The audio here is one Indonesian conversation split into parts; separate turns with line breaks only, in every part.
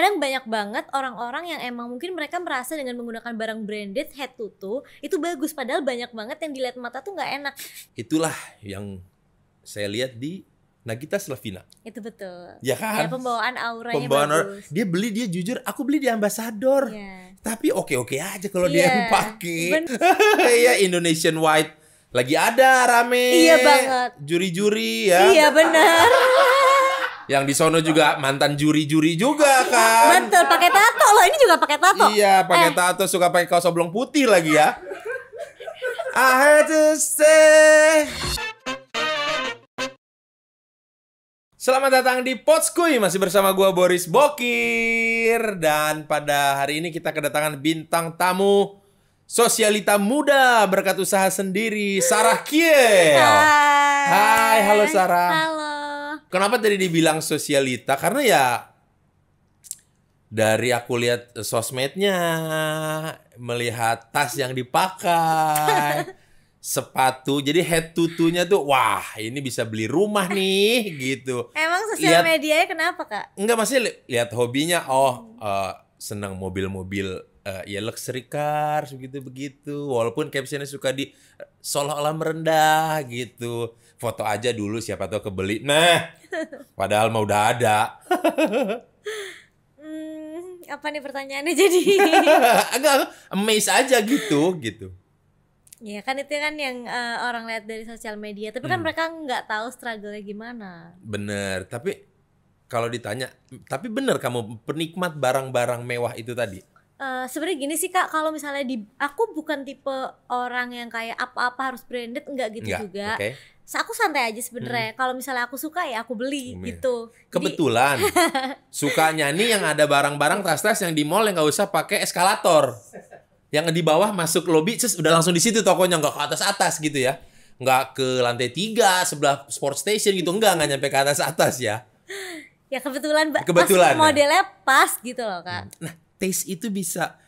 kadang banyak banget orang-orang yang emang mungkin mereka merasa dengan menggunakan barang branded head to toe itu bagus padahal banyak banget yang dilihat mata tuh nggak enak
itulah yang saya lihat di Nagita Slavina.
Itu betul. Ya kan? Ya, pembawaan auranya pembawaan bagus.
Aura. Dia beli dia jujur, aku beli di ambasador. yeah. Tapi oke-oke aja kalau yeah. dia iya, yang pakai. Iya, Indonesian White lagi ada rame. Iya banget. Juri-juri ya. Iya
benar.
yang di sono juga mantan juri-juri juga kan.
Betul, pakai tato loh. Ini juga pakai tato. Iya, pakai
eh. tato suka pakai kaos oblong putih lagi ya. I had to say. Selamat datang di Potskui masih bersama gue Boris Bokir dan pada hari ini kita kedatangan bintang tamu sosialita muda berkat usaha sendiri Sarah Kiel. Hai, Hai halo Sarah. Halo. Kenapa tadi dibilang sosialita? Karena ya dari aku lihat eh, sosmednya, melihat tas yang dipakai, sepatu. Jadi head tutunya tuh wah, ini bisa beli rumah nih gitu. Emang sosial lihat, ya kenapa, Kak? Enggak, masih li lihat hobinya. Oh, uh, eh, senang mobil-mobil uh, ya luxury cars begitu-begitu. Walaupun captionnya suka di seolah-olah merendah gitu foto aja dulu siapa tahu kebeli. Nah, padahal mau udah ada.
hmm, apa nih pertanyaannya jadi?
Agak amazed aja gitu, gitu.
Ya kan itu kan yang uh, orang lihat dari sosial media, tapi kan hmm. kan mereka nggak tahu struggle gimana.
Bener, tapi kalau ditanya, tapi bener kamu penikmat barang-barang mewah itu tadi.
Uh, sebenarnya gini sih kak, kalau misalnya di aku bukan tipe orang yang kayak apa-apa harus branded, enggak gitu enggak, juga. Okay aku santai aja sebenarnya. Hmm. Kalau misalnya aku suka ya aku beli Umir. gitu.
Kebetulan Jadi... sukanya nih yang ada barang-barang tas-tas yang di mall yang nggak usah pakai eskalator. Yang di bawah masuk lobby terus udah langsung di situ tokonya nggak ke atas-atas gitu ya. Nggak ke lantai tiga sebelah sport station gitu enggak nggak nyampe ke atas-atas ya.
Ya kebetulan, kebetulan pas ya. modelnya pas gitu loh, Kak. Hmm. Nah,
taste itu bisa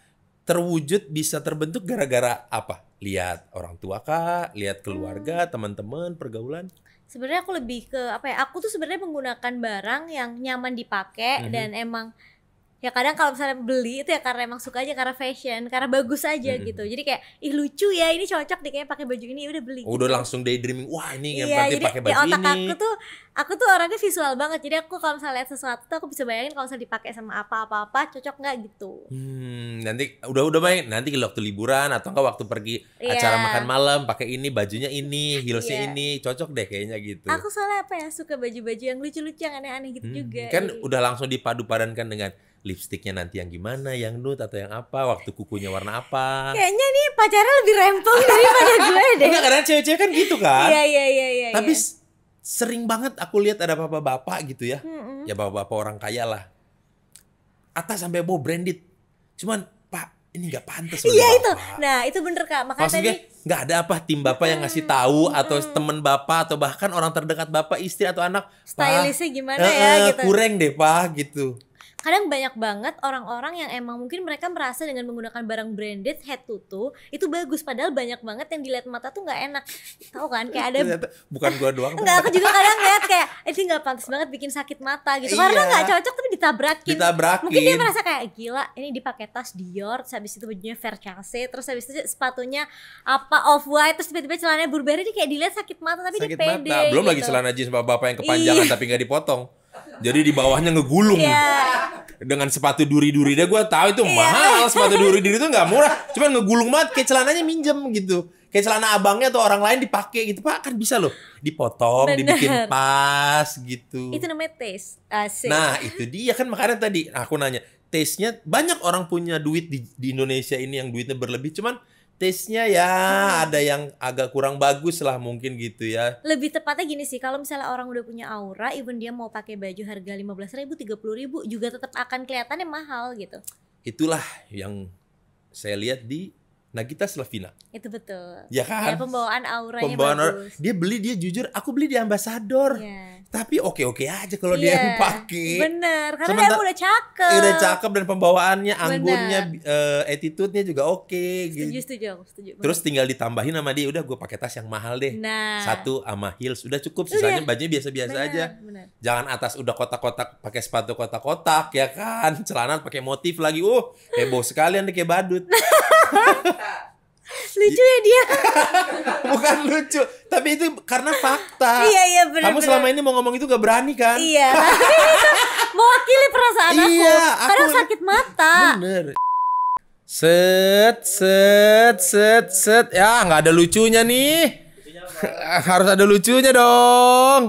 terwujud, bisa terbentuk gara-gara apa? lihat orang tua kak lihat keluarga hmm. teman-teman pergaulan
sebenarnya aku lebih ke apa ya aku tuh sebenarnya menggunakan barang yang nyaman dipakai mm -hmm. dan emang ya kadang kalau misalnya beli itu ya karena emang suka aja karena fashion karena bagus aja hmm. gitu jadi kayak ih lucu ya ini cocok deh kayak pakai baju ini udah beli oh, udah gitu.
langsung daydreaming wah ini yang iya, pakai ya, baju ya, otak ini aku
tuh aku tuh orangnya visual banget jadi aku kalau misalnya lihat sesuatu tuh aku bisa bayangin kalau misalnya dipakai sama apa apa apa cocok nggak gitu
hmm, nanti udah udah bayangin nanti waktu liburan atau enggak waktu pergi yeah. acara makan malam pakai ini bajunya ini heelsnya yeah. ini cocok deh kayaknya gitu aku
soalnya apa ya suka baju-baju yang lucu-lucu yang aneh-aneh gitu hmm, juga kan gitu.
udah langsung dipadu padankan dengan lipstiknya nanti yang gimana, yang nude atau yang apa, waktu kukunya warna apa.
Kayaknya nih pacaran lebih rempong daripada gue deh. Enggak, karena
cewek-cewek kan gitu kan. Iya,
iya, iya. Ya, Tapi
ya. sering banget aku lihat ada bapak-bapak gitu ya. Mm mm Ya bapak-bapak orang kaya lah. Atas sampai bawah branded. Cuman, Pak, ini nggak pantas iya itu
nah itu bener kak makanya Maksudnya,
tadi nggak ada apa tim bapak yang ngasih tahu hmm, atau temen bapak atau bahkan orang terdekat bapak istri atau anak stylistnya
gimana ya eh, eh, gitu. kurang
deh pak gitu
kadang banyak banget orang-orang yang emang mungkin mereka merasa dengan menggunakan barang branded head to toe itu bagus padahal banyak banget yang dilihat mata tuh nggak enak tahu kan kayak ada
bukan gua doang enggak aku
juga kadang lihat kayak eh, ini nggak pantas banget bikin sakit mata gitu karena iya. nggak cocok tapi ditabrakin. ditabrakin mungkin dia merasa kayak gila ini dipakai tas Dior terus habis itu bajunya Versace terus habis itu sepatunya apa off white terus tiba-tiba celananya Burberry dia kayak dilihat sakit mata tapi sakit dia mata. belum gitu. lagi celana
jeans bapak-bapak yang kepanjangan iya. tapi nggak dipotong jadi di bawahnya ngegulung. Yeah. Dengan sepatu duri-duri deh gue tahu itu yeah. mahal. Sepatu duri-duri itu nggak murah. Cuman ngegulung banget kayak celananya minjem gitu. Kayak celana abangnya atau orang lain dipake gitu pak kan bisa loh dipotong Bener. dibikin pas gitu itu
namanya taste Asik. nah
itu dia kan makanya tadi nah, aku nanya taste nya banyak orang punya duit di, di Indonesia ini yang duitnya berlebih cuman taste-nya ya ada yang agak kurang bagus lah mungkin gitu ya.
Lebih tepatnya gini sih, kalau misalnya orang udah punya aura, even dia mau pakai baju harga lima belas ribu, 30 ribu juga tetap akan kelihatannya mahal gitu.
Itulah yang saya lihat di nah kita Slavina.
Itu betul. Ya kan? Ya, pembawaan aura pembawaan bagus.
Aura. Dia beli dia jujur, aku beli di ambasador. Yeah. Tapi oke-oke aja kalau yeah. dia iya. yang pakai. Bener, karena Sementara, dia
udah cakep. Iya,
udah cakep dan pembawaannya, anggunnya, uh, attitude-nya juga oke. Okay, setuju, gitu. setuju, setuju. Terus tinggal ditambahin sama dia, udah gue pakai tas yang mahal deh. Nah. Satu sama heels, udah cukup. Sisanya udah. bajunya biasa-biasa aja. Bener. Jangan atas udah kotak-kotak, pakai sepatu kotak-kotak, ya kan? Celana pakai motif lagi. Uh, heboh sekalian deh kayak badut. lucu ya dia bukan lucu tapi itu karena fakta iya iya benar kamu selama ini mau ngomong itu gak berani kan iya
mewakili perasaan iya, aku aku sakit mata bener
set set set set ya nggak ada lucunya nih harus ada lucunya dong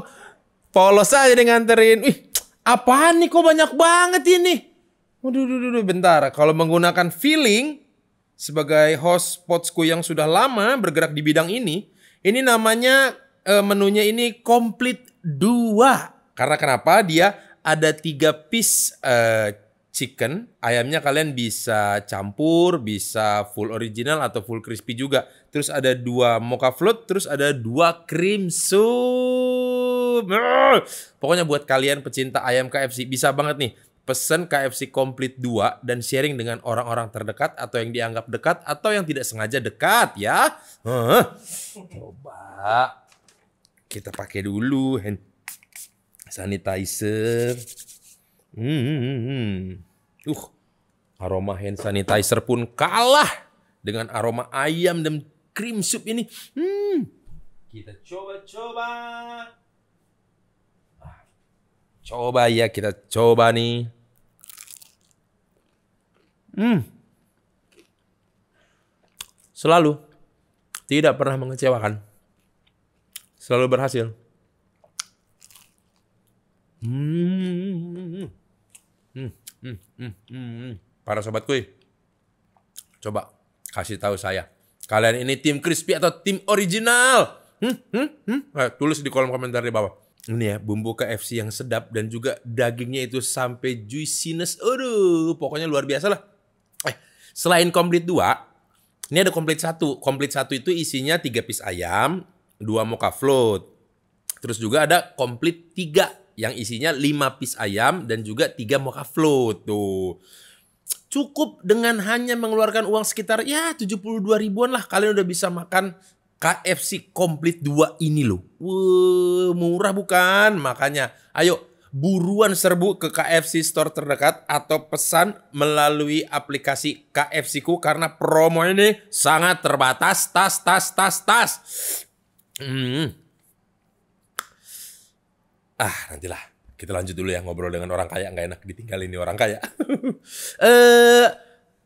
polos aja deh nganterin ih apaan nih kok banyak banget ini Waduh, bentar. Kalau menggunakan feeling, sebagai host Potsku yang sudah lama bergerak di bidang ini, ini namanya e, menunya ini komplit dua. Karena kenapa? Dia ada tiga piece e, chicken. Ayamnya kalian bisa campur, bisa full original atau full crispy juga. Terus ada dua mocha float, terus ada dua cream soup. Pokoknya buat kalian pecinta ayam KFC bisa banget nih pesan KFC komplit 2 dan sharing dengan orang-orang terdekat atau yang dianggap dekat atau yang tidak sengaja dekat ya. Huh. Coba kita pakai dulu hand sanitizer. Hmm, hmm, hmm, hmm. Uh, aroma hand sanitizer pun kalah dengan aroma ayam dan cream soup ini. Hmm. Kita coba-coba. Coba ya kita coba nih. Hmm. Selalu tidak pernah mengecewakan. Selalu berhasil.
Hmm. Hmm,
hmm, hmm, hmm. Para sobat kue, coba kasih tahu saya. Kalian ini tim crispy atau tim original? Hmm, hmm, hmm. Nah, tulis di kolom komentar di bawah ini ya bumbu KFC yang sedap dan juga dagingnya itu sampai juiciness. Aduh, pokoknya luar biasa lah. Eh, selain komplit dua, ini ada komplit satu. Komplit satu itu isinya tiga piece ayam, dua mocha float. Terus juga ada komplit tiga yang isinya lima piece ayam dan juga tiga mocha float tuh. Cukup dengan hanya mengeluarkan uang sekitar ya 72 ribuan lah kalian udah bisa makan KFC komplit 2 ini loh. Wuh, murah bukan? Makanya, ayo buruan serbu ke KFC store terdekat atau pesan melalui aplikasi KFC ku karena promo ini sangat terbatas. Tas, tas, tas, tas. Hmm. Ah, nantilah. Kita lanjut dulu ya ngobrol dengan orang kaya. Nggak enak ditinggalin nih orang kaya. eh,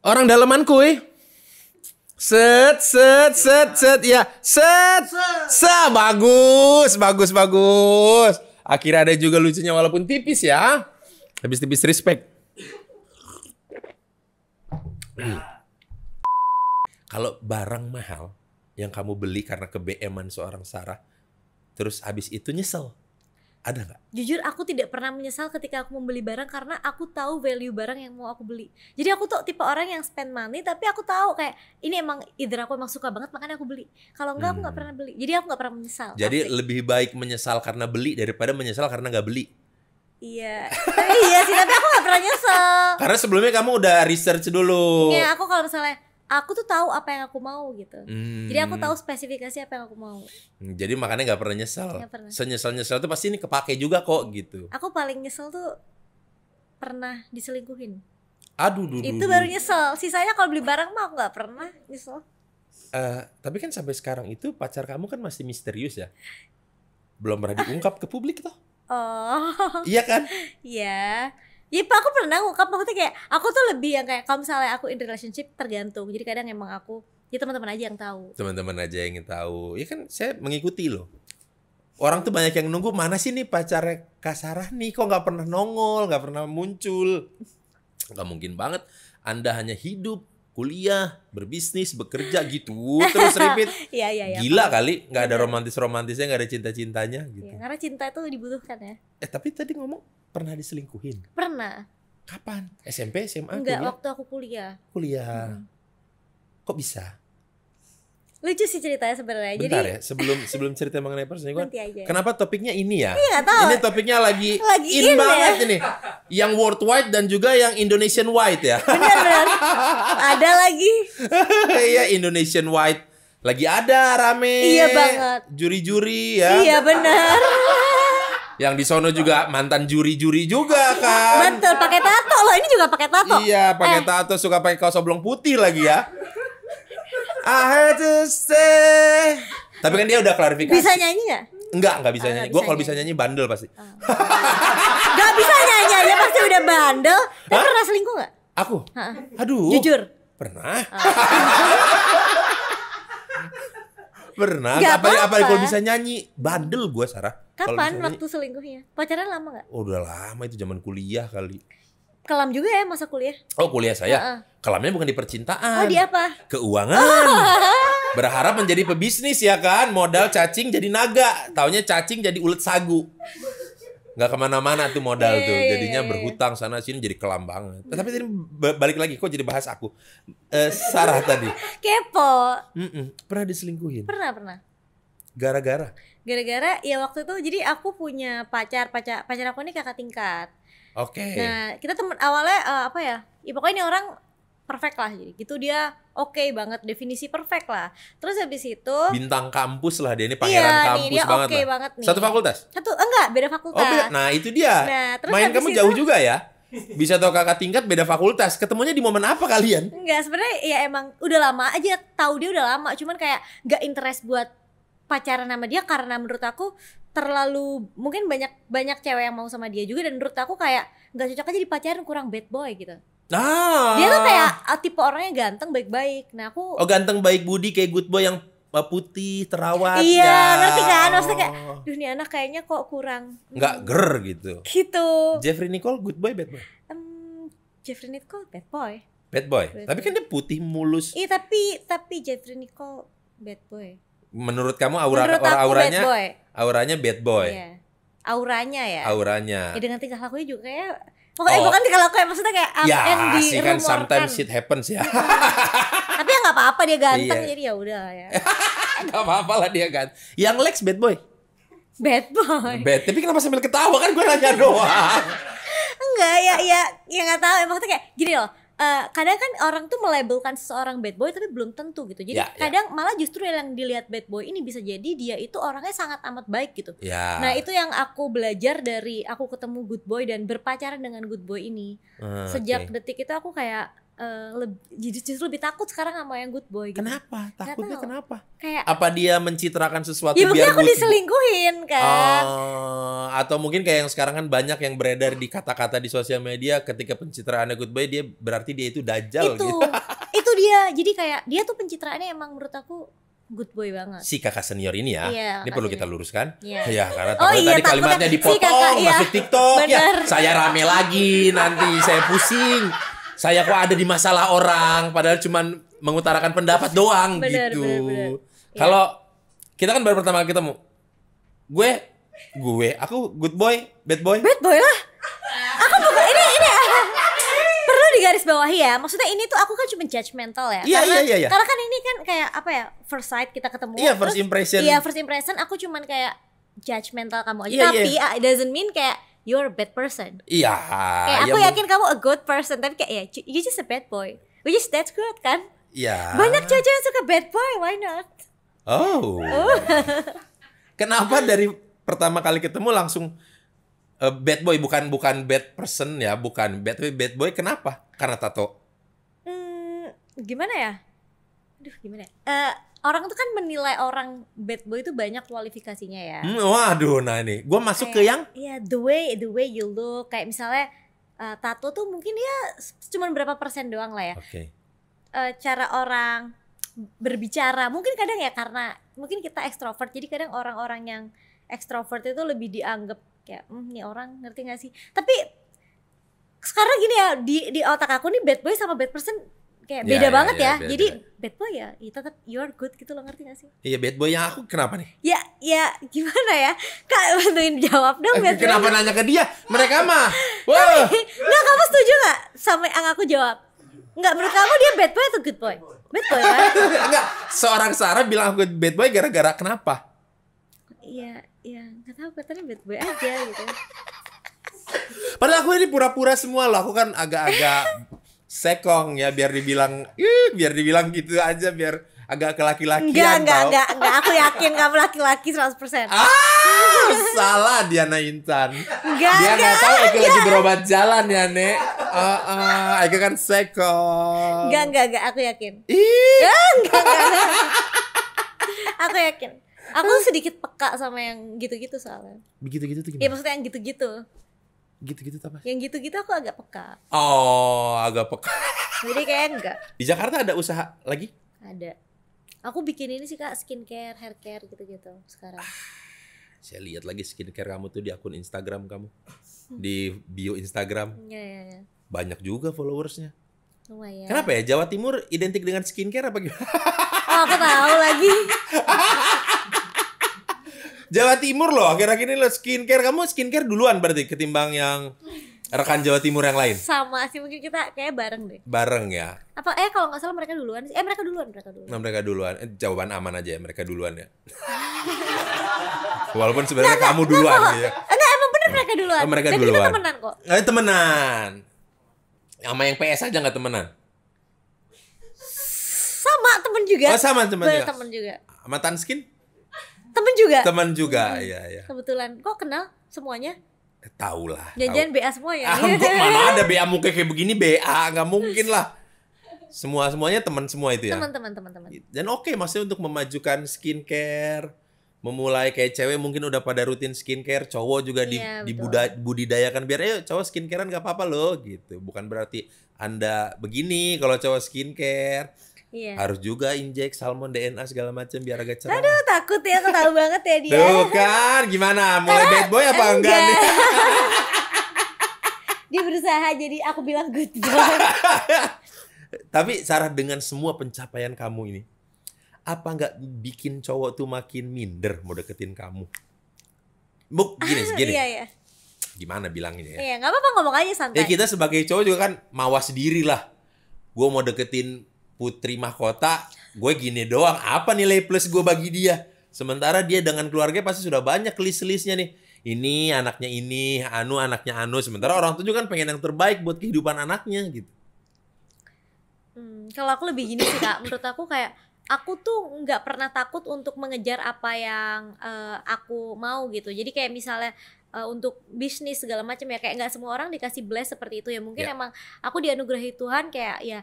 orang daleman kuy. Set, set, set, set, ya, set, set, bagus, bagus, bagus. Akhirnya ada juga lucunya walaupun tipis ya, habis tipis respect. Kalau barang mahal yang kamu beli karena kebeeman seorang Sarah, terus habis itu nyesel,
ada nggak? Jujur aku tidak pernah menyesal ketika aku membeli barang karena aku tahu value barang yang mau aku beli. Jadi aku tuh tipe orang yang spend money tapi aku tahu kayak ini emang either aku emang suka banget makanya aku beli. Kalau enggak hmm. aku nggak hmm. pernah beli. Jadi aku nggak pernah menyesal. Jadi
pasti. lebih baik menyesal karena beli daripada menyesal karena nggak beli.
Iya, iya sih tapi aku nggak pernah nyesel. Karena
sebelumnya kamu udah research dulu. Iya,
aku kalau misalnya aku tuh tahu apa yang aku mau gitu.
Hmm. Jadi aku tahu hmm.
spesifikasi apa yang aku mau.
Jadi makanya nggak pernah nyesel. Gak pernah. senyesel nyesel tuh pasti ini kepake juga kok gitu.
Aku paling nyesel tuh pernah diselingkuhin.
Aduh, dulu. itu baru
nyesel. Sisanya kalau beli barang mah aku nggak pernah nyesel.
Uh, tapi kan sampai sekarang itu pacar kamu kan masih misterius ya. Belum pernah diungkap ke publik toh.
Oh. Iya kan? Iya. Ya aku pernah ngungkap maksudnya kayak aku tuh lebih yang kayak kamu misalnya aku in relationship tergantung. Jadi kadang emang aku ya teman-teman aja yang tahu.
Teman-teman aja yang tahu. Ya kan saya mengikuti loh. Orang tuh banyak yang nunggu mana sih nih pacarnya Kasarah nih kok nggak pernah nongol, Gak pernah muncul. Gak mungkin banget. Anda hanya hidup kuliah, berbisnis, bekerja gitu terus repeat.
ya, ya, ya, Gila
apa? kali, nggak ada iya. romantis-romantisnya, nggak ada cinta-cintanya iya, gitu.
Ya, karena cinta itu dibutuhkan ya. Eh tapi tadi
ngomong pernah diselingkuhin.
Pernah. Kapan?
SMP, SMA? Enggak, kuliah? waktu
aku kuliah.
Kuliah. Hmm. Kok bisa?
lucu sih ceritanya sebenarnya. Bentar Jadi
ya, sebelum sebelum cerita mengenai perselingkuhan. Ya. Kenapa topiknya ini ya? Iya, Ini topiknya lagi, lagi in, in ya. banget ya. ini. Yang worldwide dan juga yang Indonesian wide ya. bener benar. ada lagi. Iya, Indonesian wide lagi ada rame. Iya banget. Juri-juri ya. Iya
benar.
Yang di sono juga mantan juri-juri juga kan.
Betul, pakai tato loh. Ini juga pakai tato.
Iya, pakai eh. tato suka pakai kaos oblong putih lagi ya.
I had to
say. Tapi kan dia udah klarifikasi. Bisa nyanyi ya? Enggak, enggak bisa oh, nyanyi. Gue kalau bisa nyanyi bandel pasti. Oh.
Ah. gak bisa nyanyi aja pasti udah bandel. Tapi pernah selingkuh gak?
Aku? Ha ah. Aduh. Jujur? Pernah. pernah gak apa apa kalau bisa nyanyi bandel gue Sarah kapan waktu
selingkuhnya pacaran lama nggak
oh, udah lama itu zaman kuliah kali
kelam juga ya masa kuliah?
Oh kuliah saya, uh-uh. kelamnya bukan di percintaan. Oh di apa? Keuangan. Berharap menjadi pebisnis ya kan, modal cacing jadi naga, taunya cacing jadi ulet sagu. Gak kemana-mana tuh modal iya, tuh, iya, jadinya iya, berhutang sana sini jadi kelam banget. Tapi tadi balik lagi, kok jadi bahas aku? Eh, Sarah tadi.
Kepo.
Mm-mm. Pernah diselingkuhin? Pernah pernah. Gara-gara?
Gara-gara ya waktu itu jadi aku punya pacar pacar pacar aku ini kakak tingkat
Oke. Okay. Nah,
kita temen awalnya uh, apa ya? Ya pokoknya ini orang perfect lah jadi gitu dia oke okay banget definisi perfect lah terus habis itu
bintang kampus lah dia ini iya pangeran iya, kampus nih, dia banget, okay lah. banget nih. satu fakultas
satu enggak beda fakultas
oh, beda. nah itu dia nah, terus main kamu itu, jauh juga ya bisa tau kakak tingkat beda fakultas ketemunya di momen apa kalian
enggak sebenarnya ya emang udah lama aja tahu dia udah lama cuman kayak nggak interest buat pacaran sama dia karena menurut aku terlalu mungkin banyak banyak cewek yang mau sama dia juga dan menurut aku kayak nggak cocok aja dipacarin kurang bad boy gitu.
Ah. Dia tuh kayak
ah, tipe orangnya ganteng baik-baik. Nah aku Oh
ganteng baik budi kayak good boy yang ah, putih terawat. Iya gak? Ya. ngerti kan maksudnya kayak
oh. nih anak kayaknya kok kurang. Nggak ger gitu. Gitu.
Jeffrey Nicole good boy bad boy. Um,
Jeffrey Nicole bad boy.
Bad boy. Bad tapi kan boy. kan dia putih mulus.
Iya tapi tapi Jeffrey Nicole bad boy.
Menurut kamu aura Menurut aura auranya? auranya bad boy
yeah. auranya ya
auranya ya
dengan tingkah lakunya juga kayak Pokoknya oh. bukan tingkah lakunya maksudnya kayak um, ya, and di sih kan sometimes
shit kan? happens ya. Iya.
Tapi ya nggak apa-apa dia ganteng iya. jadi ya udah ya.
Gak apa-apa lah dia ganteng. Yang Lex bad boy.
Bad boy.
Bad. Tapi kenapa sambil ketawa kan gue nanya doang.
Enggak ya ya Yang nggak tahu emang ya, tuh kayak gini loh uh, kadang kan orang tuh melabelkan seseorang bad boy tapi belum tentu gitu. Jadi yeah, ya. kadang yeah. malah justru yang dilihat bad boy ini bisa jadi dia itu orangnya sangat amat baik gitu. Yeah. Nah, itu yang aku belajar dari aku ketemu good boy dan berpacaran dengan good boy ini. Uh, Sejak okay. detik itu aku kayak Uh, eh, lebih, justru lebih takut sekarang sama yang good boy gitu. Kenapa? Takutnya kenapa? Kayak
apa dia mencitrakan sesuatu ya, biar aku
diselingkuhin kan.
Uh, atau mungkin kayak yang sekarang kan banyak yang beredar di kata-kata di sosial media ketika pencitraannya good boy dia berarti dia itu dajal itu, gitu.
itu dia. Jadi kayak dia tuh pencitraannya emang menurut aku good boy banget.
Si kakak senior ini ya, iya, ini perlu kita luruskan. Iya, ya, karena oh, iya, tadi kalimatnya dipotong si kakak, iya. TikTok ya. Saya rame lagi nanti saya pusing. saya kok ada di masalah orang padahal cuman mengutarakan pendapat doang bener, gitu. Iya. Kalau ya. kita kan baru pertama kali ketemu. Gue gue aku good boy, bad boy. Bad boy lah. Aku bukan ini ini ah. perlu digaris
bawahi ya. Maksudnya ini tuh aku kan cuma judgmental ya. Iya, iya, iya, iya. Karena kan ini kan kayak apa ya? First sight kita ketemu. Iya, first impression. Iya, first impression aku cuman kayak judgmental kamu aja. Iya, iya. Tapi iya. doesn't mean kayak you're a bad person.
Iya. Kayak iya, aku yakin
kamu a good person, tapi kayak ya you just a bad boy. Which is that's good kan?
Iya. Banyak
cowok yang suka bad boy, why not?
Oh. oh. Kenapa dari pertama kali ketemu langsung uh, bad boy bukan bukan bad person ya, bukan bad boy bad boy kenapa? Karena tato.
Hmm, gimana ya? Aduh, gimana ya? Eh orang tuh kan menilai orang bad boy itu banyak kualifikasinya ya. Hmm, waduh,
nah ini gue masuk kayak, ke yang
Iya, the way the way you look kayak misalnya uh, tato tuh mungkin ya cuma berapa persen doang lah ya. Oke. Okay. Uh, eh, cara orang berbicara mungkin kadang ya karena mungkin kita ekstrovert jadi kadang orang-orang yang ekstrovert itu lebih dianggap kayak hmm, ini orang ngerti gak sih tapi sekarang gini ya di di otak aku nih bad boy sama bad person kayak ya, beda yeah, banget yeah, ya. Beda, Jadi bad boy ya, ya tetap you're good gitu loh ngerti gak
sih? Iya bad boy yang aku kenapa nih?
Ya ya gimana ya? Kak bantuin jawab dong eh, Kenapa nanya
ke dia? Mereka mah. Wow.
Enggak kamu setuju gak sama yang aku jawab? Enggak menurut kamu dia bad boy atau good boy? Bad boy kan?
Enggak, seorang Sarah bilang aku bad boy gara-gara kenapa?
Iya, iya, nggak tahu katanya bad boy aja
gitu. Padahal aku ini pura-pura semua loh. Aku kan agak-agak sekong ya biar dibilang ih biar dibilang gitu aja biar agak ke laki laki enggak, enggak, enggak,
enggak, aku yakin kamu laki-laki 100% Ah,
salah Diana Intan
Enggak, Dia enggak, tahu Eka lagi
berobat jalan ya, Nek uh, uh, kan sekong Enggak,
enggak, enggak, aku yakin
Ih ah,
Enggak, enggak, enggak. Aku yakin Aku sedikit peka sama yang gitu-gitu soalnya
Begitu-gitu tuh gimana?
ya maksudnya yang gitu-gitu
Gitu-gitu apa?
Yang gitu-gitu aku agak peka.
Oh, agak peka.
Jadi kayak enggak.
Di Jakarta ada usaha lagi?
Ada. Aku bikin ini sih kak skincare, hair care gitu-gitu sekarang. Ah,
saya lihat lagi skincare kamu tuh di akun Instagram kamu, di bio Instagram. Iya iya. Ya. Banyak juga followersnya. Lumayan. Kenapa ya Jawa Timur identik dengan skincare apa gimana? Oh, aku tahu lagi. Jawa Timur loh akhir-akhir ini lo skincare kamu skincare duluan berarti ketimbang yang rekan Jawa Timur yang lain
sama sih mungkin kita kayak bareng deh
bareng ya
apa eh kalau nggak salah mereka duluan sih eh mereka duluan mereka duluan
nah, mereka duluan eh, jawaban aman aja ya mereka duluan ya walaupun sebenarnya nah, kamu nah, duluan nah, ya
enggak emang bener mereka duluan oh, mereka Dan duluan kita temenan kok
eh, temenan sama yang PS aja nggak temenan
sama temen juga oh sama temen juga. temen juga
sama Tanskin
temen juga temen
juga hmm, iya hmm. ya.
kebetulan kok kenal semuanya
eh, tahu lah jajan
BA semua ya ah, kok mana
ada BA muka kayak begini BA nggak mungkin lah semua semuanya teman semua itu ya teman teman teman teman dan oke okay, maksudnya untuk memajukan skincare memulai kayak cewek mungkin udah pada rutin skincare cowok juga di, iya, dibuda, budidayakan biar ya cowok skincarean gak apa apa loh gitu bukan berarti anda begini kalau cowok skincare Iya. Harus juga injek salmon DNA segala macam biar agak cerah. Aduh,
takut ya tahu banget ya dia. Tuh
kan, gimana? Mulai Karena, bad boy apa enggak, enggak
nih? dia berusaha jadi aku bilang good boy.
Tapi Sarah dengan semua pencapaian kamu ini, apa enggak bikin cowok tuh makin minder mau deketin kamu? Buk, gini, ah, gini. Iya, iya. Gimana bilangnya ya?
Iya, nggak apa-apa ngomong aja santai. Ya kita
sebagai cowok juga kan mawas diri lah. Gue mau deketin Putri Mahkota, gue gini doang. Apa nilai plus gue bagi dia? Sementara dia dengan keluarga pasti sudah banyak list-listnya nih. Ini anaknya ini, Anu anaknya Anu. Sementara orang tua kan pengen yang terbaik buat kehidupan anaknya gitu.
Hmm, kalau aku lebih gini sih kak, menurut aku kayak aku tuh nggak pernah takut untuk mengejar apa yang uh, aku mau gitu. Jadi kayak misalnya uh, untuk bisnis segala macam ya kayak nggak semua orang dikasih bless seperti itu ya mungkin yeah. emang aku dianugerahi Tuhan kayak ya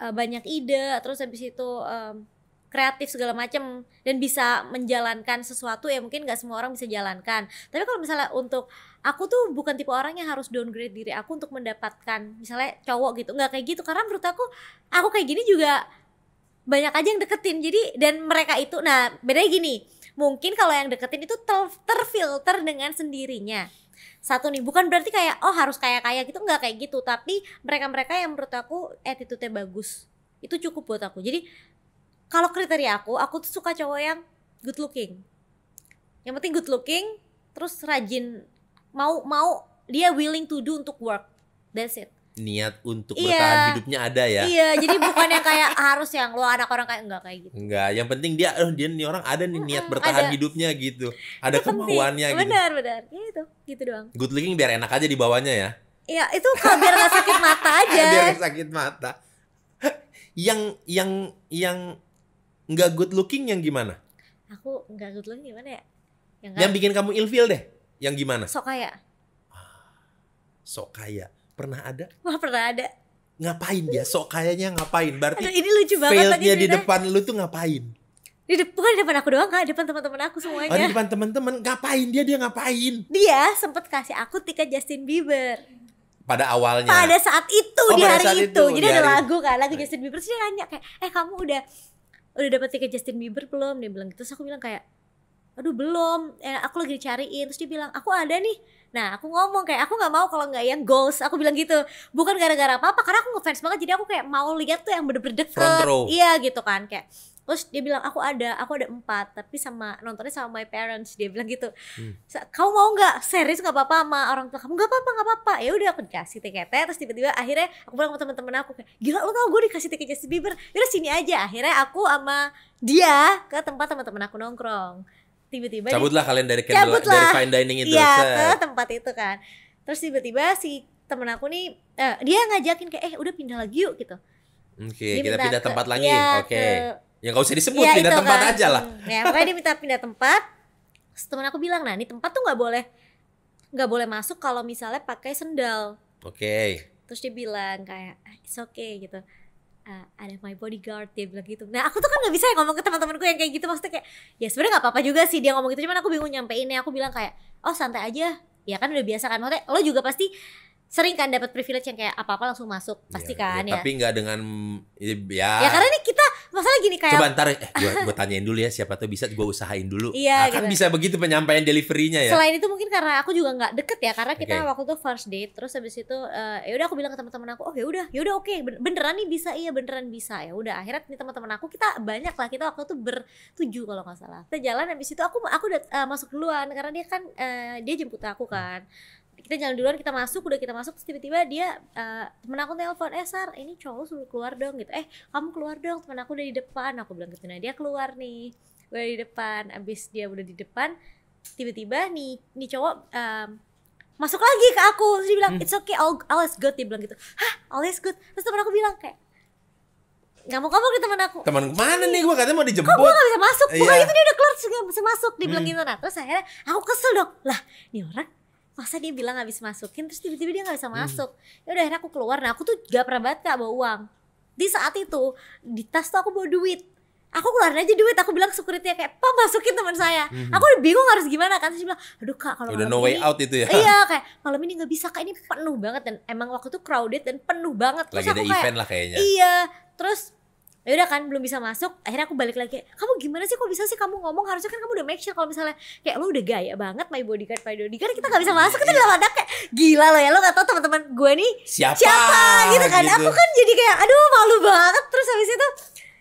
uh, banyak ide terus habis itu um, kreatif segala macam dan bisa menjalankan sesuatu yang mungkin nggak semua orang bisa jalankan tapi kalau misalnya untuk aku tuh bukan tipe orang yang harus downgrade diri aku untuk mendapatkan misalnya cowok gitu nggak kayak gitu karena menurut aku aku kayak gini juga banyak aja yang deketin jadi dan mereka itu nah bedanya gini mungkin kalau yang deketin itu ter terfilter dengan sendirinya satu nih bukan berarti kayak oh harus kaya kaya gitu nggak kayak gitu tapi mereka mereka yang menurut aku attitude-nya bagus itu cukup buat aku jadi kalau kriteria aku aku tuh suka cowok yang good looking yang penting good looking terus rajin mau mau dia willing to do untuk work that's it
niat untuk iya, bertahan hidupnya ada ya. Iya,
jadi bukan yang kayak harus yang lo anak orang kayak enggak kayak gitu.
Enggak, yang penting dia oh dia nih orang ada nih niat bertahan ada. hidupnya gitu. Ada itu kemauannya penting. gitu. Benar,
benar. Ya itu, gitu doang.
Good looking biar enak aja di bawahnya ya.
Iya, itu kalau biar gak sakit mata aja. biar
gak sakit mata. yang yang yang nggak good looking yang gimana?
Aku nggak good looking gimana ya? Yang, yang bikin
kamu ilfil deh. Yang gimana? Sok
kaya. Ah,
sok kaya pernah ada wah pernah ada ngapain dia sok kayaknya ngapain berarti Aduh, ini
lucu banget failnya di depan
lu tuh ngapain
di de bukan di depan aku doang di depan teman-teman aku semuanya oh, di
depan teman-teman ngapain dia dia ngapain dia
sempet kasih aku tiket Justin Bieber
pada awalnya pada
saat itu oh, di hari itu. itu jadi ada lagu kan lagu Justin Bieber terus dia nanya kayak eh kamu udah udah dapat tiket Justin Bieber belum dia bilang gitu terus aku bilang kayak aduh belum eh, aku lagi dicariin terus dia bilang aku ada nih Nah aku ngomong kayak aku nggak mau kalau nggak yang goals. Aku bilang gitu. Bukan gara-gara apa-apa karena aku ngefans banget jadi aku kayak mau lihat tuh yang bener-bener deket. Iya gitu kan kayak terus dia bilang aku ada aku ada empat tapi sama nontonnya sama my parents dia bilang gitu hmm. kau mau nggak serius nggak apa-apa sama orang tua kamu nggak apa-apa nggak apa-apa ya udah aku dikasih tiketnya terus tiba-tiba akhirnya aku bilang sama teman-teman aku kayak gila lo tau gue dikasih tiket Justin Bieber ya udah sini aja akhirnya aku sama dia ke tempat teman-teman aku nongkrong tiba-tiba cabutlah kalian dari candle, cabutlah. dari fine dining itu ya, ke eh, tempat itu kan terus tiba-tiba si temen aku nih uh, dia ngajakin kayak eh udah pindah lagi yuk gitu oke
okay, kita pindah ke, tempat lagi ya, oke okay. ya nggak usah disebut ya, pindah tempat kan. aja lah mm,
ya pokoknya dia minta pindah tempat terus temen aku bilang nah ini tempat tuh nggak boleh nggak boleh masuk kalau misalnya pakai sendal
oke okay.
terus dia bilang kayak ah, it's okay gitu uh, ah, ada my bodyguard dia bilang gitu nah aku tuh kan nggak bisa ya ngomong ke teman-temanku yang kayak gitu maksudnya kayak ya sebenarnya nggak apa-apa juga sih dia ngomong gitu cuman aku bingung nyampeinnya aku bilang kayak oh santai aja ya kan udah biasa kan maksudnya lo juga pasti sering kan dapat privilege yang kayak apa-apa langsung masuk pasti ya, kan ya, ya. Tapi
nggak dengan ya, ya. Ya karena
ini kita masalah gini kayak Coba ntar
eh gua, gua tanyain dulu ya siapa tuh bisa gua usahain dulu. Iya, nah, kan gitu. kan bisa begitu penyampaian deliverynya ya. Selain
itu mungkin karena aku juga nggak deket ya karena kita okay. waktu itu first date terus habis itu uh, ya udah aku bilang ke teman-teman aku, "Oh, ya udah, ya udah oke, okay. beneran nih bisa. Iya, beneran bisa." Ya udah akhirnya nih teman-teman aku kita banyak lah kita waktu itu bertujuh kalau nggak salah. Kita jalan habis itu aku aku udah uh, masuk duluan karena dia kan uh, dia jemput aku kan kita jalan duluan kita masuk udah kita masuk tiba-tiba dia uh, temen aku telepon eh Sar ini cowok suruh keluar dong gitu eh kamu keluar dong temen aku udah di depan aku bilang gitu nah dia keluar nih udah di depan abis dia udah di depan tiba-tiba nih nih cowok um, masuk lagi ke aku terus dia bilang hmm. it's okay all all is good dia bilang gitu hah all is good terus temen aku bilang kayak nggak mau kamu ke teman aku
teman mana nih gue katanya mau dijemput kok gue gak bisa masuk iya. bukan yeah. itu dia
udah keluar terus gak bisa masuk dia bilang hmm. gitu nah terus akhirnya aku kesel dong lah ini orang masa dia bilang habis masukin terus tiba-tiba dia nggak bisa hmm. masuk hmm. ya udah akhirnya aku keluar nah aku tuh gak pernah banget kak bawa uang di saat itu di tas tuh aku bawa duit aku keluar aja duit aku bilang security kayak pak masukin teman saya mm-hmm. aku udah bingung harus gimana kan terus dia bilang aduh kak kalau udah no way ini, out itu ya iya kayak malam ini nggak bisa kak ini penuh banget dan emang waktu itu crowded dan penuh banget terus lagi aku ada kayak, event lah kayaknya iya terus ya udah kan belum bisa masuk akhirnya aku balik lagi kamu gimana sih kok bisa sih kamu ngomong harusnya kan kamu udah make sure kalau misalnya kayak lo udah gaya banget my bodyguard my bodyguard kita gak bisa masuk kita dalam ada kayak gila lo ya lo gak tau teman-teman gue nih siapa, siapa? gitu kan gitu. aku kan jadi kayak aduh malu banget terus habis itu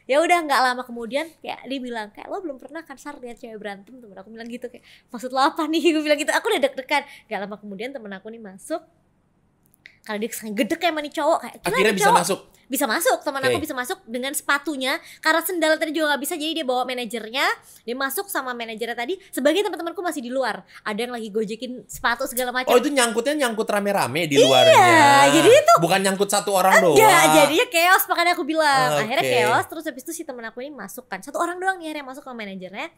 ya udah nggak lama kemudian kayak dia bilang kayak lo belum pernah kan sar lihat cewek berantem temen aku bilang gitu kayak maksud lo apa nih gue bilang gitu aku udah deg-degan nggak lama kemudian temen aku nih masuk kalau dia kesannya gede kayak mani cowok kayak akhirnya bisa cowok. masuk bisa masuk teman okay. aku bisa masuk dengan sepatunya karena sendal tadi juga nggak bisa jadi dia bawa manajernya dia masuk sama manajernya tadi sebagai teman-temanku masih di luar ada yang lagi gojekin sepatu segala macam oh itu
nyangkutnya nyangkut rame-rame di luarnya iya jadi itu bukan nyangkut satu orang enggak, doang enggak iya,
jadinya chaos makanya aku bilang okay. akhirnya chaos terus habis itu si teman aku ini masuk kan satu orang doang nih yang masuk sama manajernya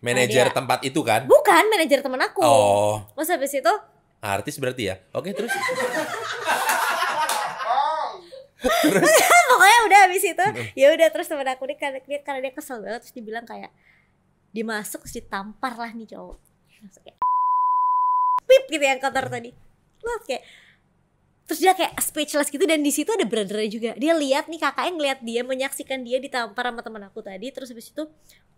manajer nah,
tempat itu kan
bukan manajer teman aku oh terus habis itu
artis berarti ya oke okay, terus
terus pokoknya udah habis itu ya udah terus temen aku nih karena dia karena dia kesel banget terus dibilang kayak dimasuk terus ditampar lah nih cowok langsung kayak pip gitu yang kotor mm. tadi lu kayak terus dia kayak speechless gitu dan di situ ada brother juga dia lihat nih kakaknya ngeliat dia menyaksikan dia ditampar sama teman aku tadi terus habis itu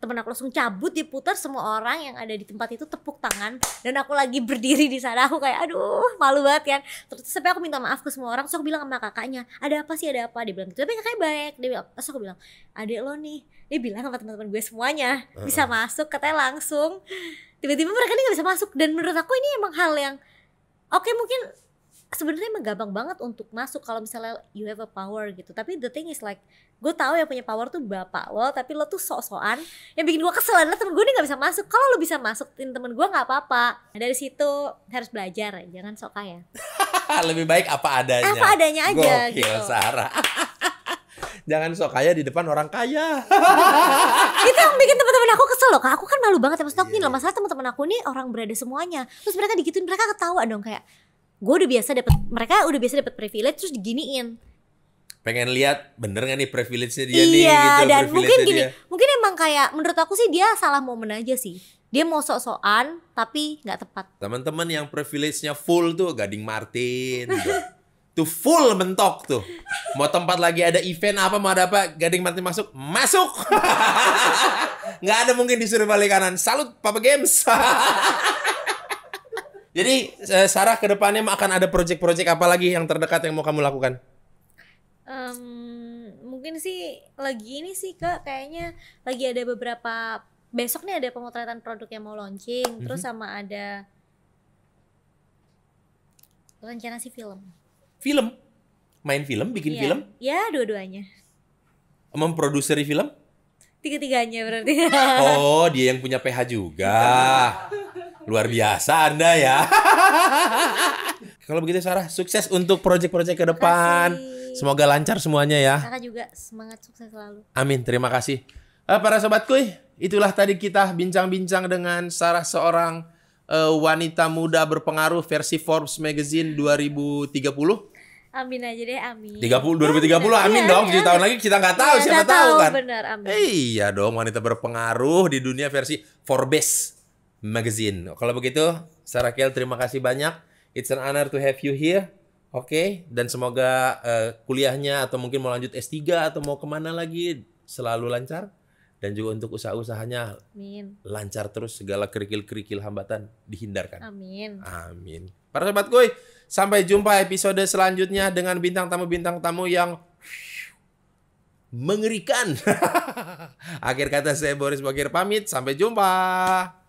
teman aku langsung cabut diputar semua orang yang ada di tempat itu tepuk tangan dan aku lagi berdiri di sana aku kayak aduh malu banget kan terus sampai aku minta maaf ke semua orang so aku bilang sama kakaknya ada apa sih ada apa dia bilang gitu tapi kakaknya baik dia bilang so aku bilang adek lo nih dia bilang sama teman-teman gue semuanya bisa masuk katanya langsung tiba-tiba mereka ini gak bisa masuk dan menurut aku ini emang hal yang oke mungkin sebenarnya emang gampang banget untuk masuk kalau misalnya you have a power gitu tapi the thing is like gue tahu yang punya power tuh bapak lo tapi lo tuh sok-sokan yang bikin gue kesel adalah temen gue ini nggak bisa masuk kalau lo bisa masukin temen gue nggak apa-apa nah, dari situ harus belajar jangan sok kaya
lebih baik apa adanya apa adanya aja Gokil, gitu Sarah jangan sok kaya di depan orang kaya.
itu yang bikin teman-teman aku kesel loh, kak. Aku kan malu banget ya maksudnya yeah. loh, iya. masalah teman-teman aku ini orang berada semuanya. Terus mereka digituin, mereka ketawa dong kayak, gue udah biasa dapat mereka udah biasa dapat privilege terus diginiin
pengen lihat bener gak nih privilege-nya dia iya, nih gitu dan mungkin gini dia.
mungkin emang kayak menurut aku sih dia salah momen aja sih dia mau sok-sokan tapi nggak tepat
teman-teman yang privilege-nya full tuh Gading Martin gitu. tuh full mentok tuh mau tempat lagi ada event apa mau ada apa Gading Martin masuk masuk nggak ada mungkin disuruh balik kanan salut Papa Games Jadi eh, Sarah kedepannya akan ada proyek-proyek apa lagi yang terdekat yang mau kamu lakukan?
Um, mungkin sih lagi ini sih kak kayaknya lagi ada beberapa besok nih ada pemotretan produk yang mau launching, mm -hmm. terus sama ada rencana sih film.
Film? Main film, bikin yeah. film?
Ya, dua-duanya.
Memproduseri film?
Tiga-tiganya berarti.
oh, dia yang punya PH juga. Iya. Luar biasa Anda ya. Kalau begitu Sarah, sukses untuk proyek-proyek ke depan. Semoga lancar semuanya ya.
Sarah juga semangat sukses selalu.
Amin, terima kasih. Uh, para sobatku, itulah tadi kita bincang-bincang dengan Sarah seorang uh, wanita muda berpengaruh versi Forbes Magazine 2030.
Amin aja deh, amin.
30 2030 amin, amin dong. 7 tahun lagi kita nggak tahu ya, siapa tahu, tahu kan. Benar, amin. iya dong, wanita berpengaruh di dunia versi Forbes. Magazine. Kalau begitu, Sarah Sarakel terima kasih banyak. It's an honor to have you here. Oke, okay? dan semoga uh, kuliahnya atau mungkin mau lanjut S3 atau mau kemana lagi selalu lancar. Dan juga untuk usaha-usahanya lancar terus segala kerikil-kerikil hambatan dihindarkan. Amin. Amin. Para sobat gue, sampai jumpa episode selanjutnya dengan bintang tamu-bintang tamu yang mengerikan. Akhir kata saya Boris Bagir pamit. Sampai jumpa.